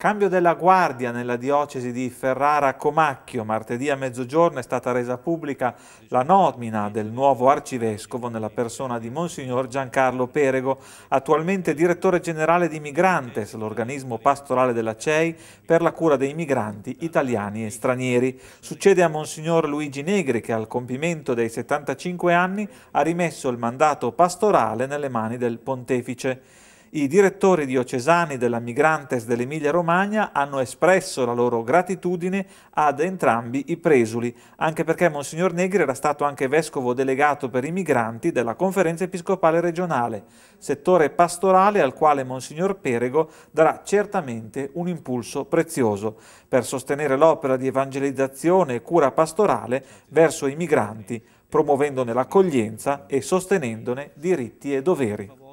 Cambio della guardia nella diocesi di Ferrara Comacchio. Martedì a mezzogiorno è stata resa pubblica la nomina del nuovo arcivescovo nella persona di Monsignor Giancarlo Perego, attualmente direttore generale di Migrantes, l'organismo pastorale della CEI per la cura dei migranti italiani e stranieri. Succede a Monsignor Luigi Negri che al compimento dei 75 anni ha rimesso il mandato pastorale nelle mani del pontefice i direttori diocesani della Migrantes dell'Emilia Romagna hanno espresso la loro gratitudine ad entrambi i presuli, anche perché Monsignor Negri era stato anche vescovo delegato per i migranti della Conferenza Episcopale Regionale, settore pastorale al quale Monsignor Perego darà certamente un impulso prezioso per sostenere l'opera di evangelizzazione e cura pastorale verso i migranti, promuovendone l'accoglienza e sostenendone diritti e doveri.